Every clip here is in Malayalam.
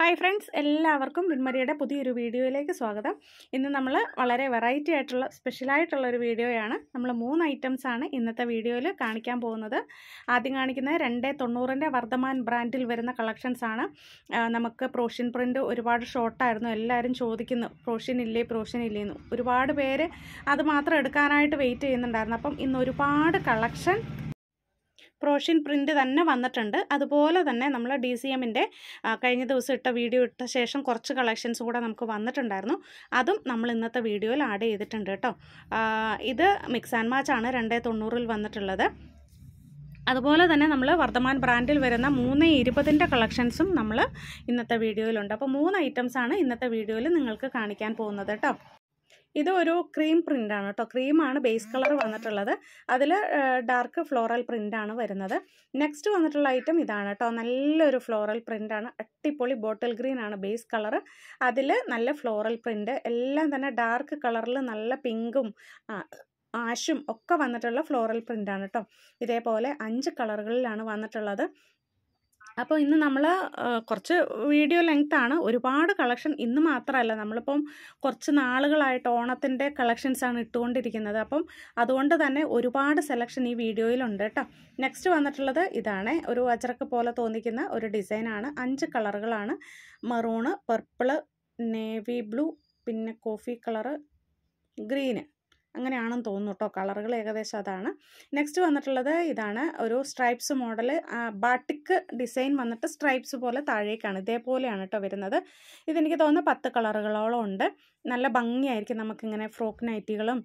ഹായ് ഫ്രണ്ട്സ് എല്ലാവർക്കും വിൺമരിയുടെ പുതിയൊരു വീഡിയോയിലേക്ക് സ്വാഗതം ഇന്ന് നമ്മൾ വളരെ വെറൈറ്റി ആയിട്ടുള്ള ആയിട്ടുള്ള ഒരു വീഡിയോയാണ് നമ്മൾ മൂന്ന് ഐറ്റംസ് ആണ് ഇന്നത്തെ വീഡിയോയിൽ കാണിക്കാൻ പോകുന്നത് ആദ്യം കാണിക്കുന്നത് രണ്ട് തൊണ്ണൂറിൻ്റെ വർദ്ധമാൻ ബ്രാൻഡിൽ വരുന്ന കളക്ഷൻസ് ആണ് നമുക്ക് പ്രോഷ്യൻ പ്രിൻ്റ് ഒരുപാട് ഷോർട്ടായിരുന്നു എല്ലാവരും ചോദിക്കുന്നു പ്രോഷ്യൻ ഇല്ലേ പ്രോഷ്യൻ ഇല്ലേന്ന് ഒരുപാട് പേര് അത് മാത്രം എടുക്കാനായിട്ട് വെയിറ്റ് ചെയ്യുന്നുണ്ടായിരുന്നു അപ്പം ഇന്ന് ഒരുപാട് കളക്ഷൻ ക്രോഷ്യൻ പ്രിൻറ്റ് തന്നെ വന്നിട്ടുണ്ട് അതുപോലെ തന്നെ നമ്മൾ ഡി സി എമ്മിൻ്റെ കഴിഞ്ഞ ദിവസം ഇട്ട വീഡിയോ ഇട്ട ശേഷം കുറച്ച് കളക്ഷൻസ് കൂടെ നമുക്ക് വന്നിട്ടുണ്ടായിരുന്നു അതും നമ്മൾ ഇന്നത്തെ വീഡിയോയിൽ ആഡ് ചെയ്തിട്ടുണ്ട് കേട്ടോ ഇത് മിക്സ് ആൻഡ് മാച്ചാണ് രണ്ടേ തൊണ്ണൂറിൽ വന്നിട്ടുള്ളത് അതുപോലെ തന്നെ നമ്മൾ വർത്തമാൻ ബ്രാൻഡിൽ വരുന്ന മൂന്ന് ഇരുപതിൻ്റെ കളക്ഷൻസും നമ്മൾ ഇന്നത്തെ വീഡിയോയിലുണ്ട് അപ്പോൾ മൂന്ന് ഐറ്റംസാണ് ഇന്നത്തെ വീഡിയോയിൽ നിങ്ങൾക്ക് കാണിക്കാൻ പോകുന്നത് കേട്ടോ ഇതൊരു ക്രീം പ്രിന്റ് ആണ് കേട്ടോ ക്രീമാണ് ബേസ് കളർ വന്നിട്ടുള്ളത് അതിൽ ഡാർക്ക് ഫ്ലോറൽ ആണ് വരുന്നത് നെക്സ്റ്റ് വന്നിട്ടുള്ള ഐറ്റം ഇതാണ് കേട്ടോ നല്ലൊരു ഫ്ലോറൽ ആണ് അട്ടിപ്പൊളി ബോട്ടിൽ ആണ് ബേസ് കളർ അതിൽ നല്ല ഫ്ലോറൽ പ്രിൻ്റ് എല്ലാം തന്നെ ഡാർക്ക് കളറിൽ നല്ല പിങ്കും ആഷും ഒക്കെ വന്നിട്ടുള്ള ഫ്ലോറൽ ആണ് കേട്ടോ ഇതേപോലെ അഞ്ച് കളറുകളിലാണ് വന്നിട്ടുള്ളത് അപ്പോൾ ഇന്ന് നമ്മൾ കുറച്ച് വീഡിയോ ലെങ്ത് ആണ് ഒരുപാട് കളക്ഷൻ ഇന്ന് മാത്രമല്ല നമ്മളിപ്പം കുറച്ച് നാളുകളായിട്ട് ഓണത്തിൻ്റെ കളക്ഷൻസാണ് ഇട്ടുകൊണ്ടിരിക്കുന്നത് അപ്പം അതുകൊണ്ട് തന്നെ ഒരുപാട് സെലക്ഷൻ ഈ വീഡിയോയിലുണ്ട് കേട്ടോ നെക്സ്റ്റ് വന്നിട്ടുള്ളത് ഇതാണ് ഒരു വജ്രക്ക് പോലെ തോന്നിക്കുന്ന ഒരു ഡിസൈനാണ് അഞ്ച് കളറുകളാണ് മെറൂണ് പർപ്പിള് നേവി ബ്ലൂ പിന്നെ കോഫി കളറ് ഗ്രീന് അങ്ങനെയാണെന്ന് തോന്നുന്നു കേട്ടോ കളറുകൾ ഏകദേശം അതാണ് നെക്സ്റ്റ് വന്നിട്ടുള്ളത് ഇതാണ് ഒരു സ്ട്രൈപ്സ് മോഡൽ ബാട്ടിക്ക് ഡിസൈൻ വന്നിട്ട് സ്ട്രൈപ്സ് പോലെ താഴേക്കാണ് ഇതേപോലെയാണ് കേട്ടോ വരുന്നത് ഇതെനിക്ക് തോന്നുന്നു പത്ത് കളറുകളോളം ഉണ്ട് നല്ല ഭംഗിയായിരിക്കും നമുക്കിങ്ങനെ ഫ്രോക്ക് നൈറ്റികളും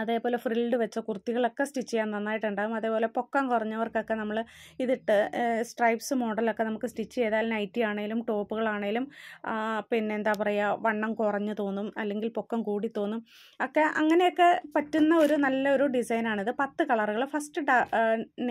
അതേപോലെ ഫ്രിൽഡ് വെച്ച കുർത്തികളൊക്കെ സ്റ്റിച്ച് ചെയ്യാൻ നന്നായിട്ടുണ്ടാകും അതേപോലെ പൊക്കം കുറഞ്ഞവർക്കൊക്കെ നമ്മൾ ഇതിട്ട് സ്ട്രൈപ്സ് മോഡലൊക്കെ നമുക്ക് സ്റ്റിച്ച് ചെയ്താൽ നൈറ്റി ആണെങ്കിലും ടോപ്പുകളാണേലും പിന്നെ എന്താ പറയുക വണ്ണം കുറഞ്ഞു തോന്നും അല്ലെങ്കിൽ പൊക്കം കൂടി തോന്നും ഒക്കെ അങ്ങനെയൊക്കെ പറ്റുന്ന ഒരു നല്ലൊരു ഡിസൈനാണിത് പത്ത് കളറുകൾ ഫസ്റ്റ്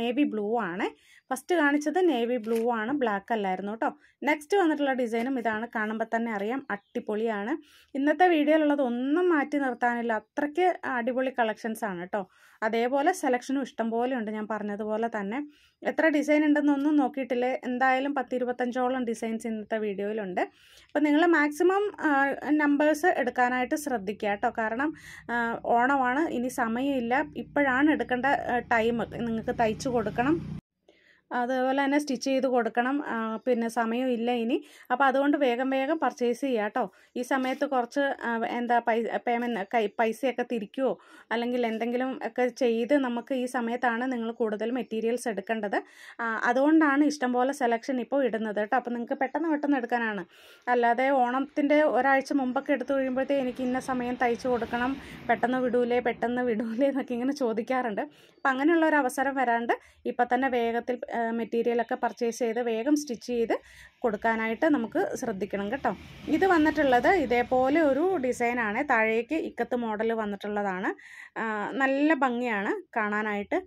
നേവി ബ്ലൂ ആണ് ഫസ്റ്റ് കാണിച്ചത് നേവി ബ്ലൂ ആണ് ബ്ലാക്ക് അല്ലായിരുന്നു കേട്ടോ നെക്സ്റ്റ് വന്നിട്ടുള്ള ഡിസൈനും ഇതാണ് കാണുമ്പോൾ തന്നെ അറിയാം അട്ടിപൊളിയാണ് ഇന്നത്തെ വീഡിയോയിലുള്ളത് ഒന്നും മാറ്റി നിർത്താനില്ല അത്രയ്ക്ക് അടിപൊളി അടിപൊളി കളക്ഷൻസ് ആണ് കേട്ടോ അതേപോലെ സെലക്ഷനും ഇഷ്ടംപോലെ ഉണ്ട് ഞാൻ പറഞ്ഞതുപോലെ തന്നെ എത്ര ഡിസൈൻ ഉണ്ടെന്നൊന്നും നോക്കിയിട്ടില്ല എന്തായാലും പത്ത് ഇരുപത്തഞ്ചോളം ഡിസൈൻസ് ഇന്നത്തെ വീഡിയോയിലുണ്ട് അപ്പോൾ നിങ്ങൾ മാക്സിമം നമ്പേഴ്സ് എടുക്കാനായിട്ട് ശ്രദ്ധിക്കുക കേട്ടോ കാരണം ഓണമാണ് ഇനി സമയമില്ല ഇപ്പോഴാണ് എടുക്കേണ്ട ടൈം നിങ്ങൾക്ക് തയ്ച്ചു കൊടുക്കണം അതുപോലെ തന്നെ സ്റ്റിച്ച് ചെയ്ത് കൊടുക്കണം പിന്നെ സമയമില്ല ഇനി അപ്പോൾ അതുകൊണ്ട് വേഗം വേഗം പർച്ചേസ് ചെയ്യുക കേട്ടോ ഈ സമയത്ത് കുറച്ച് എന്താ പൈസ പേയ്മെൻറ്റ് കൈ പൈസയൊക്കെ തിരിക്കുമോ അല്ലെങ്കിൽ എന്തെങ്കിലും ഒക്കെ ചെയ്ത് നമുക്ക് ഈ സമയത്താണ് നിങ്ങൾ കൂടുതൽ മെറ്റീരിയൽസ് എടുക്കേണ്ടത് അതുകൊണ്ടാണ് ഇഷ്ടംപോലെ സെലക്ഷൻ ഇപ്പോൾ ഇടുന്നത് കേട്ടോ അപ്പോൾ നിങ്ങൾക്ക് പെട്ടെന്ന് പെട്ടെന്ന് എടുക്കാനാണ് അല്ലാതെ ഓണത്തിൻ്റെ ഒരാഴ്ച മുമ്പൊക്കെ എടുത്തു കഴിയുമ്പോഴത്തേ എനിക്ക് ഇന്ന സമയം തയ്ച്ചു കൊടുക്കണം പെട്ടെന്ന് വിടൂലേ പെട്ടെന്ന് വിടൂലേ എന്നൊക്കെ ഇങ്ങനെ ചോദിക്കാറുണ്ട് അപ്പം അങ്ങനെയുള്ള ഒരു അവസരം വരാണ്ട് ഇപ്പം തന്നെ വേഗത്തിൽ മെറ്റീരിയലൊക്കെ പർച്ചേസ് ചെയ്ത് വേഗം സ്റ്റിച്ച് ചെയ്ത് കൊടുക്കാനായിട്ട് നമുക്ക് ശ്രദ്ധിക്കണം കേട്ടോ ഇത് വന്നിട്ടുള്ളത് ഇതേപോലെ ഒരു ഡിസൈനാണ് താഴേക്ക് ഇക്കത്ത് മോഡൽ വന്നിട്ടുള്ളതാണ് നല്ല ഭംഗിയാണ് കാണാനായിട്ട്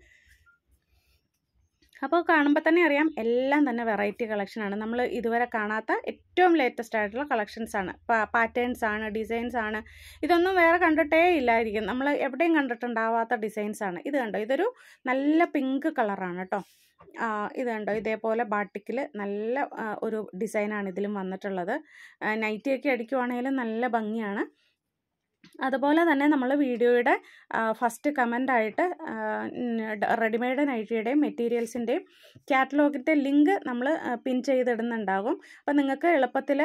അപ്പോൾ കാണുമ്പോൾ തന്നെ അറിയാം എല്ലാം തന്നെ വെറൈറ്റി കളക്ഷനാണ് നമ്മൾ ഇതുവരെ കാണാത്ത ഏറ്റവും ലേറ്റസ്റ്റ് ആയിട്ടുള്ള കളക്ഷൻസാണ് പാറ്റേൺസ് ആണ് ഡിസൈൻസ് ആണ് ഇതൊന്നും വേറെ കണ്ടിട്ടേ ഇല്ലായിരിക്കും നമ്മൾ എവിടെയും കണ്ടിട്ടുണ്ടാവാത്ത ഡിസൈൻസാണ് ഇത് കണ്ടോ ഇതൊരു നല്ല പിങ്ക് കളറാണ് കേട്ടോ കണ്ടോ ഇതേപോലെ ബാട്ടിക്കിൽ നല്ല ഒരു ഡിസൈനാണ് ഇതിലും വന്നിട്ടുള്ളത് നൈറ്റിയൊക്കെ അടിക്കുവാണെങ്കിലും നല്ല ഭംഗിയാണ് അതുപോലെ തന്നെ നമ്മൾ വീഡിയോയുടെ ഫസ്റ്റ് കമൻ്റായിട്ട് റെഡിമെയ്ഡ് നൈറ്റിയുടെയും മെറ്റീരിയൽസിൻ്റെയും കാറ്റലോഗിൻ്റെ ലിങ്ക് നമ്മൾ പിൻ ചെയ്തിടുന്നുണ്ടാകും അപ്പോൾ നിങ്ങൾക്ക് എളുപ്പത്തിൽ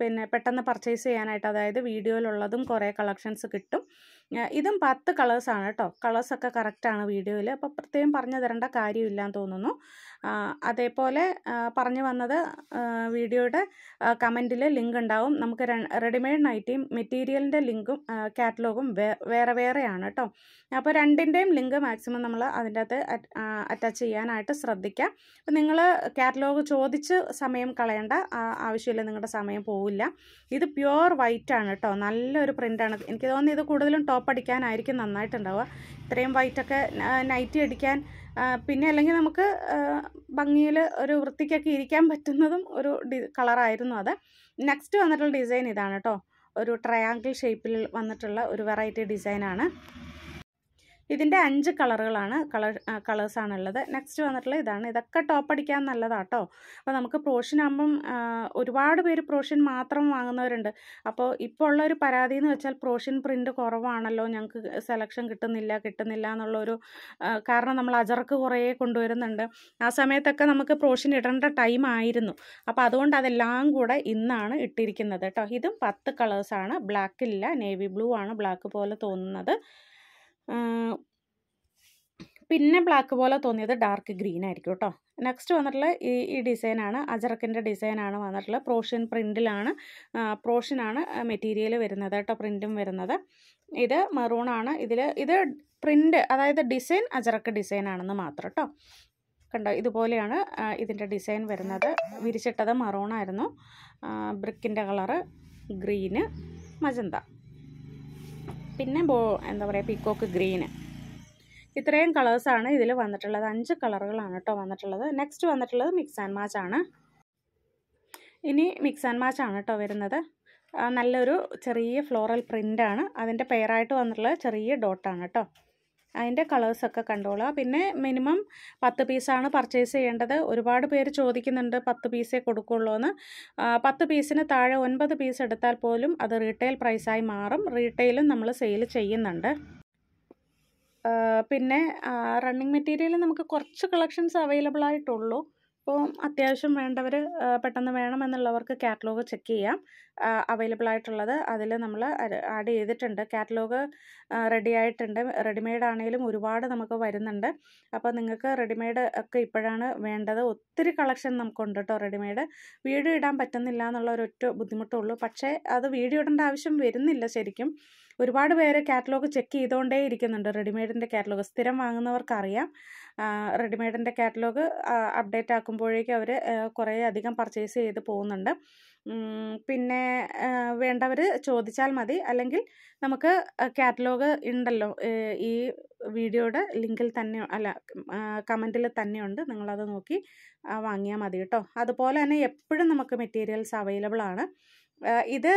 പിന്നെ പെട്ടെന്ന് പർച്ചേസ് ചെയ്യാനായിട്ട് അതായത് വീഡിയോയിലുള്ളതും കുറേ കളക്ഷൻസ് കിട്ടും ഇതും പത്ത് കളേഴ്സാണ് കേട്ടോ കളേഴ്സൊക്കെ കറക്റ്റാണ് വീഡിയോയിൽ അപ്പോൾ പ്രത്യേകം പറഞ്ഞു തരേണ്ട കാര്യമില്ലാന്ന് തോന്നുന്നു അതേപോലെ പറഞ്ഞു വന്നത് വീഡിയോയുടെ കമൻറ്റിൽ ലിങ്ക് ഉണ്ടാവും നമുക്ക് റെഡിമെയ്ഡ് നൈറ്റിയും മെറ്റീരിയലിൻ്റെ ലിങ്കും കാറ്റലോഗും വേറെ വേറെയാണ് കേട്ടോ അപ്പോൾ രണ്ടിൻ്റെയും ലിങ്ക് മാക്സിമം നമ്മൾ അതിൻ്റെ അകത്ത് അറ്റാച്ച് ചെയ്യാനായിട്ട് ശ്രദ്ധിക്കാം അപ്പം നിങ്ങൾ കാറ്റലോഗ് ചോദിച്ച് സമയം കളയേണ്ട ആവശ്യമില്ല നിങ്ങളുടെ സമയം പോവില്ല ഇത് പ്യുവർ വൈറ്റ് ആണ് കേട്ടോ നല്ലൊരു പ്രിൻ്റാണ് എനിക്ക് തോന്നുന്നു ഇത് കൂടുതലും ടോപ്പ് അടിക്കാനായിരിക്കും നന്നായിട്ടുണ്ടാവുക ഇത്രയും വൈറ്റൊക്കെ നൈറ്റി അടിക്കാൻ പിന്നെ അല്ലെങ്കിൽ നമുക്ക് ഭംഗിയിൽ ഒരു വൃത്തിക്കൊക്കെ ഇരിക്കാൻ പറ്റുന്നതും ഒരു കളറായിരുന്നു അത് നെക്സ്റ്റ് വന്നിട്ടുള്ള ഡിസൈൻ ഇതാണ് കേട്ടോ ഒരു ട്രയാങ്കിൾ ഷേപ്പിൽ വന്നിട്ടുള്ള ഒരു വെറൈറ്റി ഡിസൈനാണ് ഇതിൻ്റെ അഞ്ച് കളറുകളാണ് കളർ കളേഴ്സാണുള്ളത് നെക്സ്റ്റ് വന്നിട്ടുള്ള ഇതാണ് ഇതൊക്കെ ടോപ്പ് അടിക്കാൻ നല്ലതാണ് കേട്ടോ അപ്പോൾ നമുക്ക് പ്രോഷൻ ആകുമ്പം ഒരുപാട് പേര് പ്രോഷൻ മാത്രം വാങ്ങുന്നവരുണ്ട് അപ്പോൾ ഇപ്പോൾ ഉള്ള ഒരു പരാതി എന്ന് വെച്ചാൽ പ്രോഷൻ പ്രിൻ്റ് കുറവാണല്ലോ ഞങ്ങൾക്ക് സെലക്ഷൻ കിട്ടുന്നില്ല കിട്ടുന്നില്ല എന്നുള്ളൊരു കാരണം നമ്മൾ അജർക്ക് കുറേ കൊണ്ടുവരുന്നുണ്ട് ആ സമയത്തൊക്കെ നമുക്ക് പ്രോഷൻ ഇടേണ്ട ടൈം ആയിരുന്നു അപ്പോൾ അതുകൊണ്ട് അതെല്ലാം കൂടെ ഇന്നാണ് ഇട്ടിരിക്കുന്നത് കേട്ടോ ഇതും പത്ത് കളേഴ്സാണ് ബ്ലാക്കില്ല നേവി ബ്ലൂ ആണ് ബ്ലാക്ക് പോലെ തോന്നുന്നത് പിന്നെ ബ്ലാക്ക് പോലെ തോന്നിയത് ഡാർക്ക് ഗ്രീൻ ആയിരിക്കും കേട്ടോ നെക്സ്റ്റ് വന്നിട്ടുള്ള ഈ ഈ ഡിസൈനാണ് അജറക്കിൻ്റെ ഡിസൈനാണ് വന്നിട്ടുള്ളത് പ്രോഷ്യൻ പ്രിൻറ്റിലാണ് പ്രോഷ്യനാണ് മെറ്റീരിയൽ വരുന്നത് കേട്ടോ പ്രിൻറ്റും വരുന്നത് ഇത് മെറൂണാണ് ഇതിൽ ഇത് പ്രിൻറ്റ് അതായത് ഡിസൈൻ അജറക്ക് ആണെന്ന് മാത്രം കേട്ടോ കണ്ടോ ഇതുപോലെയാണ് ഇതിൻ്റെ ഡിസൈൻ വരുന്നത് വിരിച്ചിട്ടത് മറൂണായിരുന്നു ബ്രിക്കിൻ്റെ കളറ് ഗ്രീന് മജന്ത പിന്നെ ബോ എന്താ പറയുക പീക്കോക്ക് ഗ്രീന് ഇത്രയും കളേഴ്സാണ് ഇതിൽ വന്നിട്ടുള്ളത് അഞ്ച് കളറുകളാണ് കേട്ടോ വന്നിട്ടുള്ളത് നെക്സ്റ്റ് വന്നിട്ടുള്ളത് മിക്സ് ആൻഡ് മാച്ച് ആണ് ഇനി മിക്സ് ആൻഡ് മാച്ച് ആണ് കേട്ടോ വരുന്നത് നല്ലൊരു ചെറിയ ഫ്ലോറൽ പ്രിൻ്റാണ് അതിൻ്റെ പെയറായിട്ട് വന്നിട്ടുള്ളത് ചെറിയ ഡോട്ടാണ് കേട്ടോ അതിൻ്റെ കളേഴ്സൊക്കെ കണ്ടോളാം പിന്നെ മിനിമം പത്ത് പീസാണ് പർച്ചേസ് ചെയ്യേണ്ടത് ഒരുപാട് പേര് ചോദിക്കുന്നുണ്ട് പത്ത് പീസേ കൊടുക്കുള്ളൂ എന്ന് പത്ത് പീസിന് താഴെ ഒൻപത് പീസ് എടുത്താൽ പോലും അത് റീറ്റെയിൽ പ്രൈസായി മാറും റീറ്റെയിലും നമ്മൾ സെയിൽ ചെയ്യുന്നുണ്ട് പിന്നെ റണ്ണിങ് മെറ്റീരിയൽ നമുക്ക് കുറച്ച് കളക്ഷൻസ് അവൈലബിൾ ആയിട്ടുള്ളൂ അപ്പോൾ അത്യാവശ്യം വേണ്ടവർ പെട്ടെന്ന് വേണമെന്നുള്ളവർക്ക് കാറ്റലോഗ് ചെക്ക് ചെയ്യാം അവൈലബിൾ ആയിട്ടുള്ളത് അതിൽ നമ്മൾ ആഡ് ചെയ്തിട്ടുണ്ട് കാറ്റലോഗ് റെഡി ആയിട്ടുണ്ട് റെഡിമെയ്ഡ് ആണെങ്കിലും ഒരുപാട് നമുക്ക് വരുന്നുണ്ട് അപ്പോൾ നിങ്ങൾക്ക് റെഡിമെയ്ഡ് ഒക്കെ ഇപ്പോഴാണ് വേണ്ടത് ഒത്തിരി കളക്ഷൻ നമുക്കുണ്ട് കേട്ടോ റെഡിമെയ്ഡ് വീഡിയോ ഇടാൻ പറ്റുന്നില്ല എന്നുള്ള ഒരൊറ്റ ബുദ്ധിമുട്ടുള്ളൂ പക്ഷേ അത് വീഡിയോ ഇടേണ്ട ആവശ്യം വരുന്നില്ല ശരിക്കും ഒരുപാട് പേര് കാറ്റലോഗ് ചെക്ക് ചെയ്തുകൊണ്ടേ ഇരിക്കുന്നുണ്ട് റെഡിമെയ്ഡിൻ്റെ കാറ്റലോഗ് സ്ഥിരം വാങ്ങുന്നവർക്കറിയാം റെഡിമെയ്ഡിൻ്റെ കാറ്റലോഗ് അപ്ഡേറ്റ് ആക്കുമ്പോഴേക്കും അവർ കുറേ അധികം പർച്ചേസ് ചെയ്ത് പോകുന്നുണ്ട് പിന്നെ വേണ്ടവർ ചോദിച്ചാൽ മതി അല്ലെങ്കിൽ നമുക്ക് കാറ്റലോഗ് ഉണ്ടല്ലോ ഈ വീഡിയോയുടെ ലിങ്കിൽ തന്നെ അല്ല കമൻറ്റിൽ തന്നെയുണ്ട് നിങ്ങളത് നോക്കി വാങ്ങിയാൽ മതി കേട്ടോ അതുപോലെ തന്നെ എപ്പോഴും നമുക്ക് മെറ്റീരിയൽസ് അവൈലബിൾ ആണ് ഇത്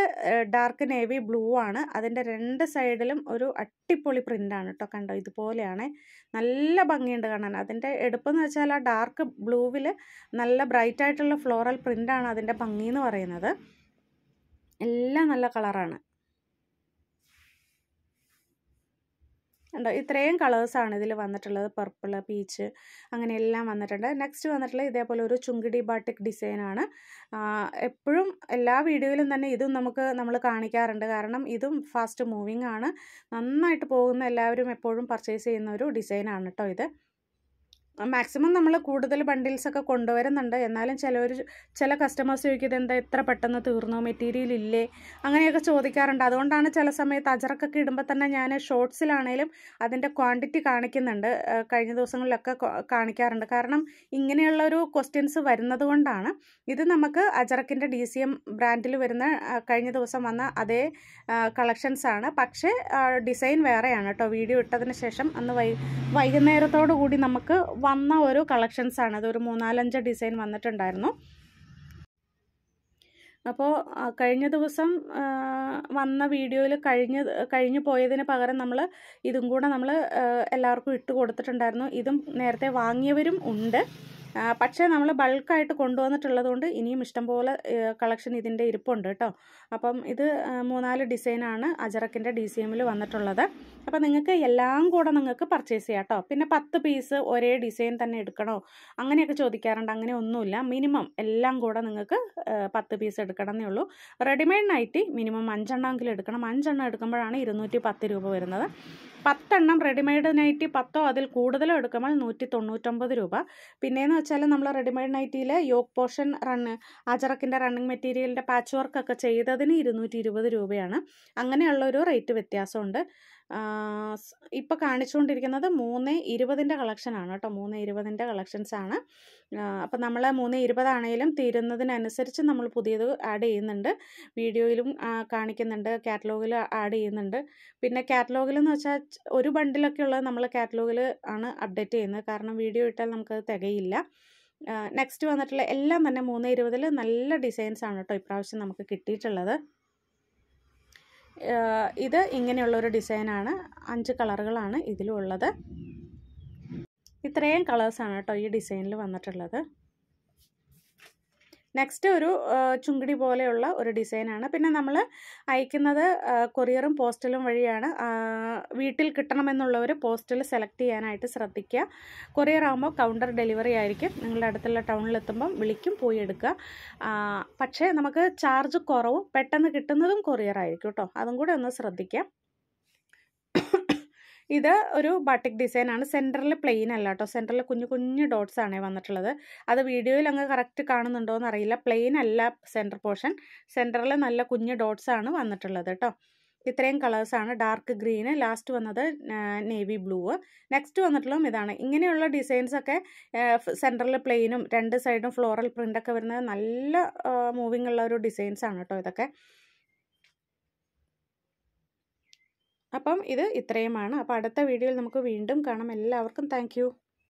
ഡാർക്ക് നേവി ബ്ലൂ ആണ് അതിൻ്റെ രണ്ട് സൈഡിലും ഒരു അട്ടിപ്പൊളി പ്രിൻ്റാണ് കേട്ടോ കണ്ടോ ഇതുപോലെയാണ് നല്ല ഭംഗിയുണ്ട് കാണാൻ അതിൻ്റെ എടുപ്പെന്ന് വെച്ചാൽ ആ ഡാർക്ക് ബ്ലൂവിൽ നല്ല ബ്രൈറ്റ് ആയിട്ടുള്ള ഫ്ലോറൽ പ്രിൻ്റാണ് അതിൻ്റെ ഭംഗി എന്ന് പറയുന്നത് എല്ലാം നല്ല കളറാണ് ഉണ്ടോ ഇത്രയും കളേഴ്സാണ് ഇതിൽ വന്നിട്ടുള്ളത് പർപ്പിൾ പീച്ച് അങ്ങനെയെല്ലാം വന്നിട്ടുണ്ട് നെക്സ്റ്റ് വന്നിട്ടുള്ള ഇതേപോലെ ഒരു ചുങ്കിടി ബാട്ടിക് ഡിസൈനാണ് എപ്പോഴും എല്ലാ വീഡിയോയിലും തന്നെ ഇതും നമുക്ക് നമ്മൾ കാണിക്കാറുണ്ട് കാരണം ഇതും ഫാസ്റ്റ് മൂവിങ് ആണ് നന്നായിട്ട് പോകുന്ന എല്ലാവരും എപ്പോഴും പർച്ചേസ് ചെയ്യുന്ന ഒരു ഡിസൈനാണ് കേട്ടോ ഇത് മാക്സിമം നമ്മൾ കൂടുതൽ ബണ്ടിൽസൊക്കെ കൊണ്ടുവരുന്നുണ്ട് എന്നാലും ചിലവർ ചില കസ്റ്റമേഴ്സ് ചോദിക്കും ഇതെന്താ ഇത്ര പെട്ടെന്ന് തീർന്നോ മെറ്റീരിയൽ ഇല്ലേ അങ്ങനെയൊക്കെ ചോദിക്കാറുണ്ട് അതുകൊണ്ടാണ് ചില സമയത്ത് അജറക്കൊക്കെ ഇടുമ്പോൾ തന്നെ ഞാൻ ഷോർട്സിലാണേലും അതിൻ്റെ ക്വാണ്ടിറ്റി കാണിക്കുന്നുണ്ട് കഴിഞ്ഞ ദിവസങ്ങളിലൊക്കെ കാണിക്കാറുണ്ട് കാരണം ഇങ്ങനെയുള്ള ഒരു ക്വസ്റ്റ്യൻസ് വരുന്നത് കൊണ്ടാണ് ഇത് നമുക്ക് അജറക്കിൻ്റെ ഡി സി എം ബ്രാൻഡിൽ വരുന്ന കഴിഞ്ഞ ദിവസം വന്ന അതേ കളക്ഷൻസാണ് പക്ഷേ ഡിസൈൻ വേറെയാണ് കേട്ടോ വീഡിയോ ഇട്ടതിന് ശേഷം അന്ന് വൈ വൈകുന്നേരത്തോടു കൂടി നമുക്ക് വന്ന ഒരു കളക്ഷൻസാണ് അതൊരു മൂന്നാലഞ്ച് ഡിസൈൻ വന്നിട്ടുണ്ടായിരുന്നു അപ്പോൾ കഴിഞ്ഞ ദിവസം വന്ന വീഡിയോയിൽ കഴിഞ്ഞ കഴിഞ്ഞു പോയതിന് പകരം നമ്മൾ ഇതും കൂടെ നമ്മൾ എല്ലാവർക്കും ഇട്ട് കൊടുത്തിട്ടുണ്ടായിരുന്നു ഇതും നേരത്തെ വാങ്ങിയവരും ഉണ്ട് പക്ഷേ നമ്മൾ ബൾക്കായിട്ട് കൊണ്ടുവന്നിട്ടുള്ളത് കൊണ്ട് ഇനിയും ഇഷ്ടംപോലെ കളക്ഷൻ ഇതിൻ്റെ ഇരിപ്പുണ്ട് കേട്ടോ അപ്പം ഇത് മൂന്നാല് ഡിസൈനാണ് അജറക്കിൻ്റെ ഡി സി എമ്മിൽ വന്നിട്ടുള്ളത് അപ്പം നിങ്ങൾക്ക് എല്ലാം കൂടെ നിങ്ങൾക്ക് പർച്ചേസ് ചെയ്യാം കേട്ടോ പിന്നെ പത്ത് പീസ് ഒരേ ഡിസൈൻ തന്നെ എടുക്കണോ അങ്ങനെയൊക്കെ ചോദിക്കാറുണ്ട് അങ്ങനെ ഒന്നുമില്ല മിനിമം എല്ലാം കൂടെ നിങ്ങൾക്ക് പത്ത് പീസ് എടുക്കണമെന്നേ ഉള്ളൂ റെഡിമെയ്ഡ് നൈറ്റി മിനിമം അഞ്ചെണ്ണമെങ്കിലും എടുക്കണം അഞ്ചെണ്ണം എടുക്കുമ്പോഴാണ് ഇരുന്നൂറ്റി രൂപ വരുന്നത് പത്തെണ്ണം റെഡിമെയ്ഡ് നൈറ്റി പത്തോ അതിൽ കൂടുതലോ എടുക്കുമ്പോൾ നൂറ്റി തൊണ്ണൂറ്റൊമ്പത് രൂപ പിന്നെയെന്ന് വെച്ചാൽ നമ്മൾ റെഡിമെയ്ഡ് നൈറ്റിയിൽ യോക്ക് പോർഷൻ റണ്ണ് അജറക്കിൻ്റെ റണ്ണിങ് മെറ്റീരിയലിൻ്റെ പാച്ച് വർക്കൊക്കെ ചെയ്തതിന് ഇരുന്നൂറ്റി രൂപയാണ് അങ്ങനെയുള്ളൊരു റേറ്റ് വ്യത്യാസമുണ്ട് ഇപ്പൊ കാണിച്ചുകൊണ്ടിരിക്കുന്നത് മൂന്ന് ഇരുപതിൻ്റെ കളക്ഷനാണ് കേട്ടോ മൂന്ന് ഇരുപതിൻ്റെ ആണ് അപ്പം നമ്മൾ മൂന്ന് ഇരുപതാണെങ്കിലും തീരുന്നതിനനുസരിച്ച് നമ്മൾ പുതിയത് ആഡ് ചെയ്യുന്നുണ്ട് വീഡിയോയിലും കാണിക്കുന്നുണ്ട് കാറ്റലോഗിൽ ആഡ് ചെയ്യുന്നുണ്ട് പിന്നെ കാറ്റലോഗിൽ എന്ന് വെച്ചാൽ ഒരു ബണ്ടിലൊക്കെ ഉള്ളത് നമ്മൾ കാറ്റലോഗിൽ ആണ് അപ്ഡേറ്റ് ചെയ്യുന്നത് കാരണം വീഡിയോ ഇട്ടാൽ നമുക്കത് തികയില്ല നെക്സ്റ്റ് വന്നിട്ടുള്ള എല്ലാം തന്നെ മൂന്ന് ഇരുപതിൽ നല്ല ഡിസൈൻസ് ആണ് കേട്ടോ ഇപ്രാവശ്യം നമുക്ക് കിട്ടിയിട്ടുള്ളത് ഇത് ഇങ്ങനെയുള്ളൊരു ഡിസൈനാണ് അഞ്ച് കളറുകളാണ് ഇതിലുള്ളത് ഇത്രയും കളേഴ്സാണ് കേട്ടോ ഈ ഡിസൈനിൽ വന്നിട്ടുള്ളത് നെക്സ്റ്റ് ഒരു ചുങ്കിടി പോലെയുള്ള ഒരു ഡിസൈനാണ് പിന്നെ നമ്മൾ അയക്കുന്നത് കൊറിയറും പോസ്റ്റലും വഴിയാണ് വീട്ടിൽ കിട്ടണമെന്നുള്ളവർ പോസ്റ്റൽ സെലക്ട് ചെയ്യാനായിട്ട് ശ്രദ്ധിക്കുക കൊറിയർ ആകുമ്പോൾ കൗണ്ടർ ഡെലിവറി ആയിരിക്കും നിങ്ങളുടെ അടുത്തുള്ള ടൗണിലെത്തുമ്പം വിളിക്കും പോയി എടുക്കുക പക്ഷേ നമുക്ക് ചാർജ് കുറവും പെട്ടെന്ന് കിട്ടുന്നതും കൊറിയർ ആയിരിക്കും കേട്ടോ അതും കൂടെ ഒന്ന് ശ്രദ്ധിക്കാം ഇത് ഒരു ബട്ടിക് ഡിസൈനാണ് സെൻറ്ററിൽ പ്ലെയിൻ അല്ല കേട്ടോ സെൻറ്ററിൽ കുഞ്ഞു കുഞ്ഞു ഡോട്ട്സ് ആണ് വന്നിട്ടുള്ളത് അത് വീഡിയോയിൽ അങ്ങ് കറക്റ്റ് കാണുന്നുണ്ടോ അറിയില്ല പ്ലെയിൻ അല്ല സെൻറ്റർ പോർഷൻ സെൻറ്ററിൽ നല്ല കുഞ്ഞു ഡോട്ട്സ് ആണ് വന്നിട്ടുള്ളത് കേട്ടോ ഇത്രയും കളേഴ്സാണ് ഡാർക്ക് ഗ്രീന് ലാസ്റ്റ് വന്നത് നേവി ബ്ലൂ നെക്സ്റ്റ് വന്നിട്ടുള്ളതും ഇതാണ് ഇങ്ങനെയുള്ള ഡിസൈൻസൊക്കെ സെൻറ്ററിൽ പ്ലെയിനും രണ്ട് സൈഡും ഫ്ലോറൽ പ്രിൻ്റൊക്കെ വരുന്നത് നല്ല മൂവിങ് ഉള്ള ഒരു ഡിസൈൻസാണ് കേട്ടോ ഇതൊക്കെ അപ്പം ഇത് ഇത്രയുമാണ് അപ്പം അടുത്ത വീഡിയോയിൽ നമുക്ക് വീണ്ടും കാണാം എല്ലാവർക്കും താങ്ക്